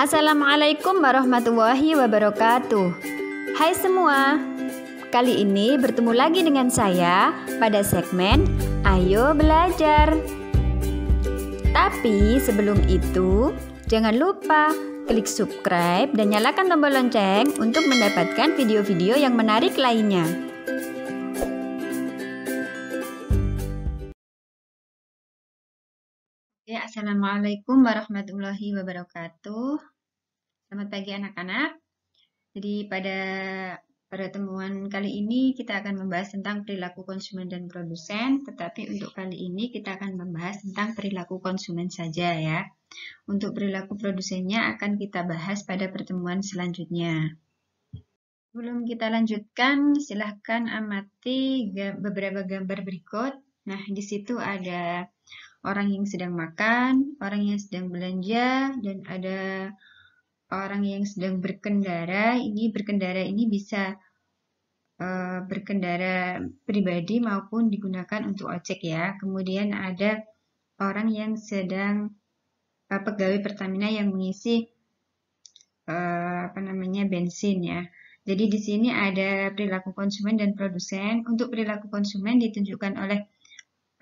Assalamualaikum warahmatullahi wabarakatuh. Hai semua. Kali ini bertemu lagi dengan saya pada segmen Ayo Belajar. Tapi sebelum itu, jangan lupa klik subscribe dan nyalakan tombol lonceng untuk mendapatkan video-video yang menarik lainnya. Assalamualaikum warahmatullahi wabarakatuh. Selamat pagi anak-anak. Jadi pada pertemuan kali ini kita akan membahas tentang perilaku konsumen dan produsen, tetapi untuk kali ini kita akan membahas tentang perilaku konsumen saja ya. Untuk perilaku produsennya akan kita bahas pada pertemuan selanjutnya. Sebelum kita lanjutkan, silahkan amati beberapa gambar berikut. Nah, di situ ada orang yang sedang makan, orang yang sedang belanja, dan ada orang yang sedang berkendara. Ini berkendara ini bisa uh, berkendara pribadi maupun digunakan untuk ojek ya. Kemudian ada orang yang sedang uh, pegawai Pertamina yang mengisi uh, apa namanya bensin ya. Jadi di sini ada perilaku konsumen dan produsen. Untuk perilaku konsumen ditunjukkan oleh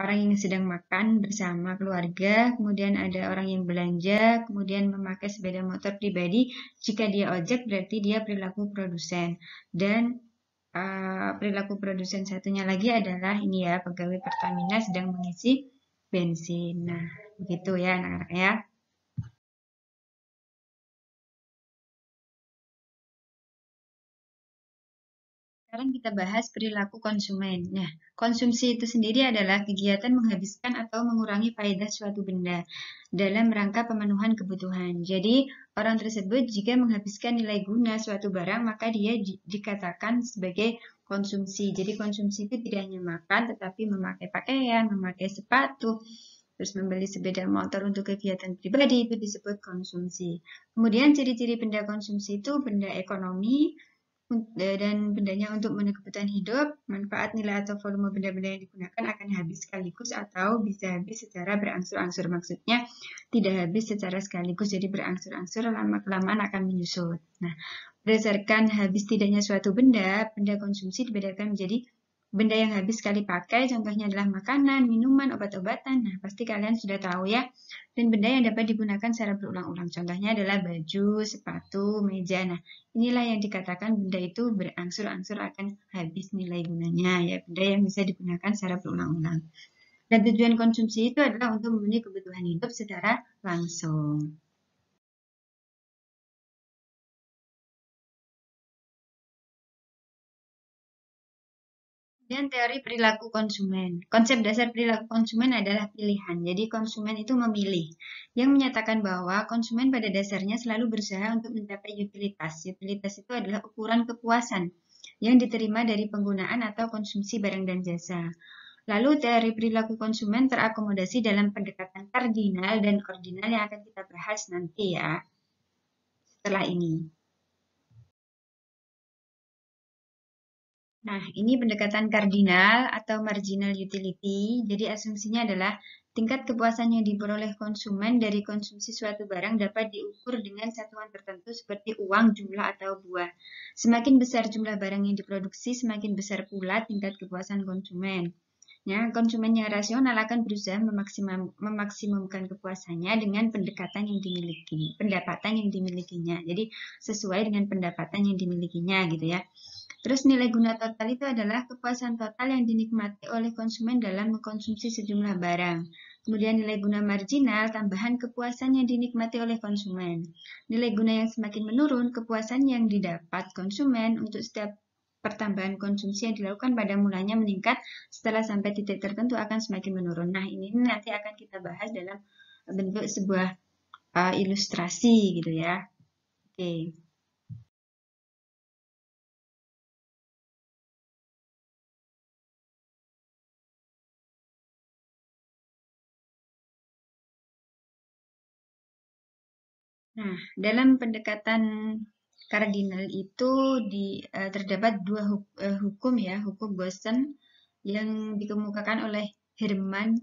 orang yang sedang makan bersama keluarga, kemudian ada orang yang belanja, kemudian memakai sepeda motor pribadi. Jika dia ojek berarti dia perilaku produsen. Dan uh, perilaku produsen satunya lagi adalah ini ya, pegawai Pertamina sedang mengisi bensin. Nah, begitu ya anak-anak ya. Sekarang kita bahas perilaku konsumen. Nah, konsumsi itu sendiri adalah kegiatan menghabiskan atau mengurangi faedah suatu benda dalam rangka pemenuhan kebutuhan. Jadi, orang tersebut jika menghabiskan nilai guna suatu barang, maka dia di dikatakan sebagai konsumsi. Jadi, konsumsi itu tidak hanya makan, tetapi memakai pakaian, memakai sepatu, terus membeli sepeda motor untuk kegiatan pribadi itu disebut konsumsi. Kemudian ciri-ciri benda konsumsi itu benda ekonomi, Eh, dan bendanya untuk memenuhi hidup, manfaat nilai atau volume benda-benda yang digunakan akan habis sekaligus atau bisa habis secara berangsur-angsur. Maksudnya tidak habis secara sekaligus, jadi berangsur-angsur lama-kelamaan akan menyusut. Nah, berdasarkan habis tidaknya suatu benda, benda konsumsi dibedakan menjadi benda yang habis sekali pakai, contohnya adalah makanan, minuman, obat-obatan. Nah, pasti kalian sudah tahu ya. Dan benda yang dapat digunakan secara berulang-ulang, contohnya adalah baju, sepatu, meja. Nah, inilah yang dikatakan benda itu berangsur-angsur akan habis nilai gunanya, ya benda yang bisa digunakan secara berulang-ulang. Dan tujuan konsumsi itu adalah untuk memenuhi kebutuhan hidup secara langsung. Kemudian teori perilaku konsumen. Konsep dasar perilaku konsumen adalah pilihan. Jadi konsumen itu memilih. Yang menyatakan bahwa konsumen pada dasarnya selalu berusaha untuk mencapai utilitas. Utilitas itu adalah ukuran kepuasan yang diterima dari penggunaan atau konsumsi barang dan jasa. Lalu teori perilaku konsumen terakomodasi dalam pendekatan kardinal dan ordinal yang akan kita bahas nanti ya setelah ini. Nah, ini pendekatan kardinal atau marginal utility. Jadi asumsinya adalah tingkat kepuasan yang diperoleh konsumen dari konsumsi suatu barang dapat diukur dengan satuan tertentu seperti uang, jumlah, atau buah. Semakin besar jumlah barang yang diproduksi, semakin besar pula tingkat kepuasan konsumen. Ya, konsumen yang rasional akan berusaha memaksimum, memaksimumkan kepuasannya dengan pendekatan yang dimiliki, pendapatan yang dimilikinya. Jadi sesuai dengan pendapatan yang dimilikinya gitu ya. Terus nilai guna total itu adalah kepuasan total yang dinikmati oleh konsumen dalam mengkonsumsi sejumlah barang. Kemudian nilai guna marginal, tambahan kepuasan yang dinikmati oleh konsumen. Nilai guna yang semakin menurun, kepuasan yang didapat konsumen untuk setiap pertambahan konsumsi yang dilakukan pada mulanya meningkat setelah sampai titik tertentu akan semakin menurun. Nah, ini nanti akan kita bahas dalam bentuk sebuah uh, ilustrasi gitu ya. Oke. Okay. Nah, dalam pendekatan kardinal itu di, uh, terdapat dua eh, hukum ya, hukum Boston yang dikemukakan oleh Herman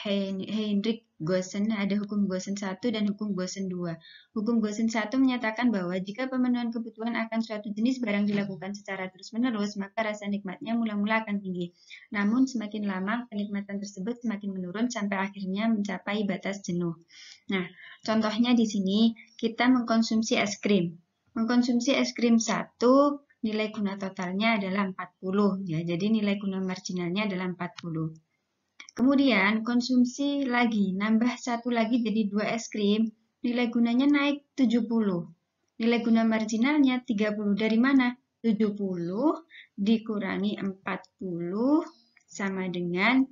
Heinrich Gosen, ada hukum Gosen 1 dan hukum Gosen 2. Hukum Gosen 1 menyatakan bahwa jika pemenuhan kebutuhan akan suatu jenis barang dilakukan secara terus-menerus, maka rasa nikmatnya mula-mula akan tinggi. Namun, semakin lama kenikmatan tersebut semakin menurun sampai akhirnya mencapai batas jenuh. Nah, contohnya di sini kita mengkonsumsi es krim. Mengkonsumsi es krim 1 nilai guna totalnya adalah 40 ya. Jadi nilai guna marginalnya adalah 40. Kemudian konsumsi lagi, nambah satu lagi jadi dua es krim, nilai gunanya naik 70. Nilai guna marginalnya 30. Dari mana? 70 dikurangi 40 sama dengan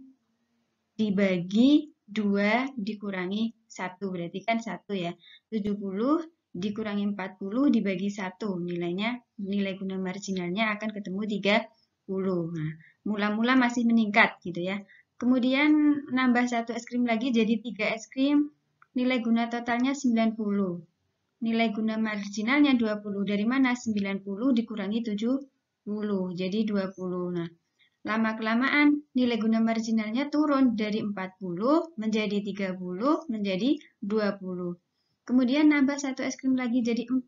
dibagi 2 dikurangi 1. Berarti kan 1 ya. 70 dikurangi 40 dibagi 1. Nilainya, nilai guna marginalnya akan ketemu 30. Nah, mula-mula masih meningkat gitu ya. Kemudian nambah satu es krim lagi jadi tiga es krim. Nilai guna totalnya 90. Nilai guna marginalnya 20. Dari mana? 90 dikurangi 70. Jadi 20. Nah, lama-kelamaan nilai guna marginalnya turun dari 40 menjadi 30 menjadi 20. Kemudian nambah satu es krim lagi jadi 4.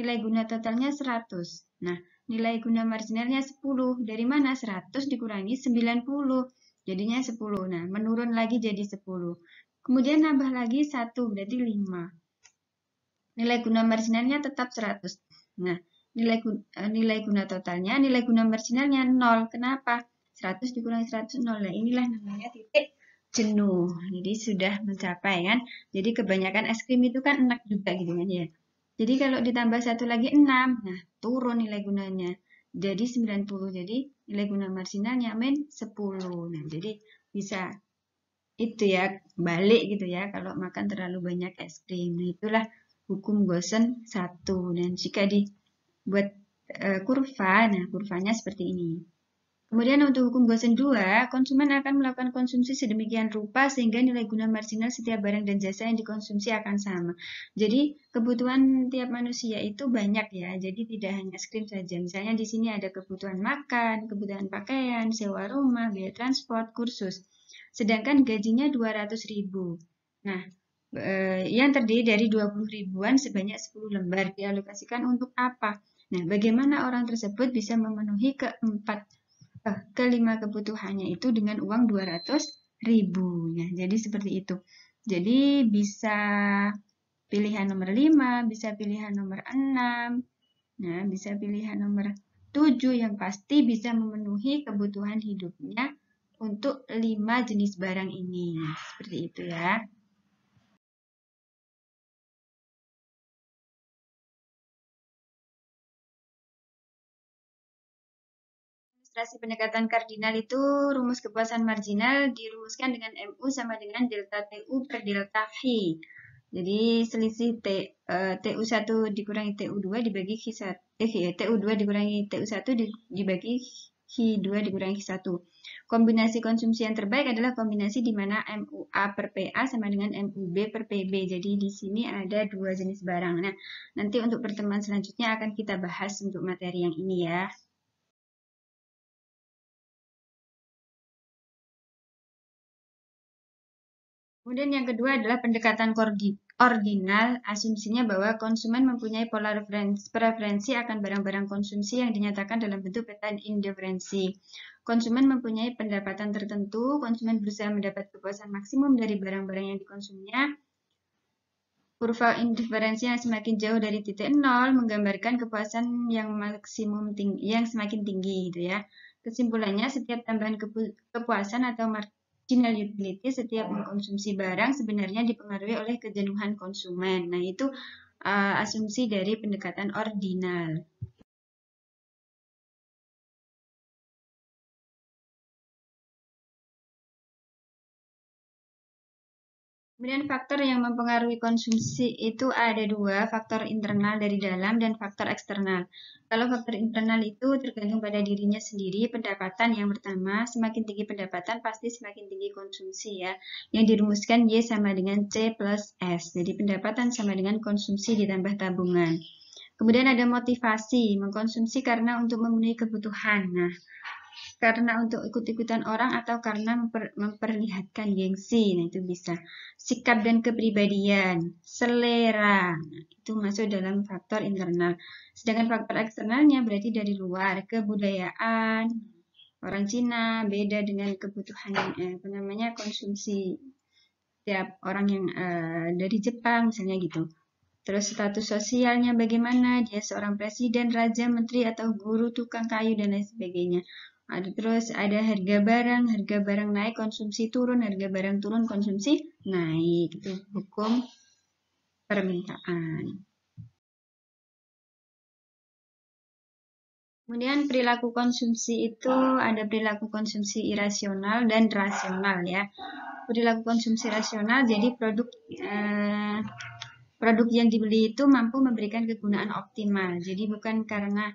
Nilai guna totalnya 100. Nah, nilai guna marginalnya 10. Dari mana? 100 dikurangi 90 jadinya 10. Nah, menurun lagi jadi 10. Kemudian nambah lagi 1, berarti 5. Nilai guna marginalnya tetap 100. Nah, nilai guna, eh, nilai guna totalnya, nilai guna marginalnya 0. Kenapa? 100 dikurangi 100, 0. Nah, inilah namanya titik jenuh. Jadi sudah mencapai kan. Jadi kebanyakan es krim itu kan enak juga gitu kan ya. Jadi kalau ditambah satu lagi 6, nah turun nilai gunanya. Jadi 90. Jadi Nilai guna marginalnya min 10. Nah, jadi bisa itu ya, balik gitu ya kalau makan terlalu banyak es krim. Nah, itulah hukum Gosen 1. Dan jika dibuat e, kurva, nah kurvanya seperti ini. Kemudian untuk hukum Gosen 2, konsumen akan melakukan konsumsi sedemikian rupa sehingga nilai guna marginal setiap barang dan jasa yang dikonsumsi akan sama. Jadi kebutuhan tiap manusia itu banyak ya, jadi tidak hanya screen saja. Misalnya di sini ada kebutuhan makan, kebutuhan pakaian, sewa rumah, biaya transport, kursus. Sedangkan gajinya 200 ribu. Nah, eh, yang terdiri dari 20 ribuan sebanyak 10 lembar dialokasikan untuk apa? Nah, bagaimana orang tersebut bisa memenuhi keempat kelima kebutuhannya itu dengan uang 200 ribu ya. Jadi seperti itu. Jadi bisa pilihan nomor 5, bisa pilihan nomor 6, nah, ya, bisa pilihan nomor 7 yang pasti bisa memenuhi kebutuhan hidupnya untuk lima jenis barang ini. Seperti itu ya. ilustrasi pendekatan kardinal itu rumus kepuasan marginal dirumuskan dengan MU sama dengan delta TU per delta V. Jadi selisih T, uh, eh, TU1 dikurangi TU2 dibagi Q1, eh, eh TU2 dikurangi TU1 dibagi Q2 dikurangi Q1. Kombinasi konsumsi yang terbaik adalah kombinasi di mana MUA per PA sama dengan MUB per PB. Jadi di sini ada dua jenis barang. Nah, nanti untuk pertemuan selanjutnya akan kita bahas untuk materi yang ini ya. Kemudian yang kedua adalah pendekatan ordinal, asumsinya bahwa konsumen mempunyai pola referensi, preferensi akan barang-barang konsumsi yang dinyatakan dalam bentuk peta indiferensi. Konsumen mempunyai pendapatan tertentu, konsumen berusaha mendapat kepuasan maksimum dari barang-barang yang dikonsumnya. Kurva indiferensi yang semakin jauh dari titik nol menggambarkan kepuasan yang maksimum tinggi, yang semakin tinggi gitu ya. Kesimpulannya, setiap tambahan kepuasan atau marginal utility setiap hmm. mengkonsumsi barang sebenarnya dipengaruhi oleh kejenuhan konsumen. Nah, itu uh, asumsi dari pendekatan ordinal. Kemudian faktor yang mempengaruhi konsumsi itu ada dua, faktor internal dari dalam dan faktor eksternal. Kalau faktor internal itu tergantung pada dirinya sendiri, pendapatan yang pertama, semakin tinggi pendapatan pasti semakin tinggi konsumsi ya. Yang dirumuskan Y sama dengan C plus S, jadi pendapatan sama dengan konsumsi ditambah tabungan. Kemudian ada motivasi, mengkonsumsi karena untuk memenuhi kebutuhan. Nah, karena untuk ikut-ikutan orang atau karena memper, memperlihatkan gengsi. Nah, itu bisa. Sikap dan kepribadian, selera. Nah, itu masuk dalam faktor internal. Sedangkan faktor eksternalnya berarti dari luar, kebudayaan. Orang Cina beda dengan kebutuhan eh, namanya konsumsi tiap orang yang eh, dari Jepang misalnya gitu. Terus status sosialnya bagaimana? Dia seorang presiden, raja, menteri, atau guru, tukang kayu, dan lain sebagainya. Ada terus ada harga barang, harga barang naik, konsumsi turun, harga barang turun, konsumsi naik. Itu hukum permintaan. Kemudian perilaku konsumsi itu ada perilaku konsumsi irasional dan rasional ya. Perilaku konsumsi rasional jadi produk eh, produk yang dibeli itu mampu memberikan kegunaan optimal. Jadi bukan karena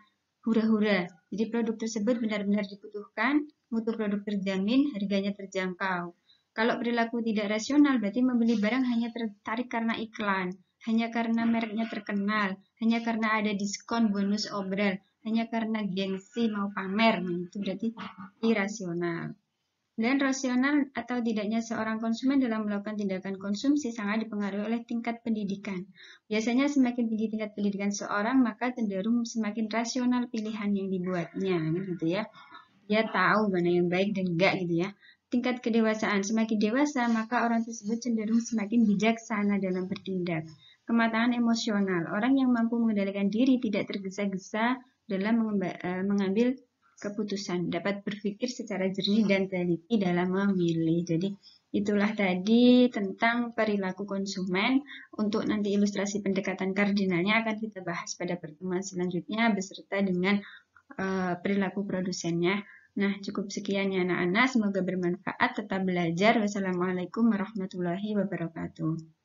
hura-hura. Jadi produk tersebut benar-benar dibutuhkan, mutu produk terjamin, harganya terjangkau. Kalau perilaku tidak rasional berarti membeli barang hanya tertarik karena iklan, hanya karena mereknya terkenal, hanya karena ada diskon bonus obral, hanya karena gengsi mau pamer. Nah, itu berarti irasional. Dan rasional atau tidaknya seorang konsumen dalam melakukan tindakan konsumsi sangat dipengaruhi oleh tingkat pendidikan. Biasanya semakin tinggi tingkat pendidikan seorang, maka cenderung semakin rasional pilihan yang dibuatnya, gitu ya. Dia tahu mana yang baik dan enggak, gitu ya. Tingkat kedewasaan, semakin dewasa, maka orang tersebut cenderung semakin bijaksana dalam bertindak. Kematangan emosional, orang yang mampu mengendalikan diri tidak tergesa-gesa dalam eh, mengambil keputusan, dapat berpikir secara jernih dan teliti dalam memilih. Jadi itulah tadi tentang perilaku konsumen. Untuk nanti ilustrasi pendekatan kardinalnya akan kita bahas pada pertemuan selanjutnya beserta dengan uh, perilaku produsennya. Nah, cukup sekian ya anak-anak. Semoga bermanfaat. Tetap belajar. Wassalamualaikum warahmatullahi wabarakatuh.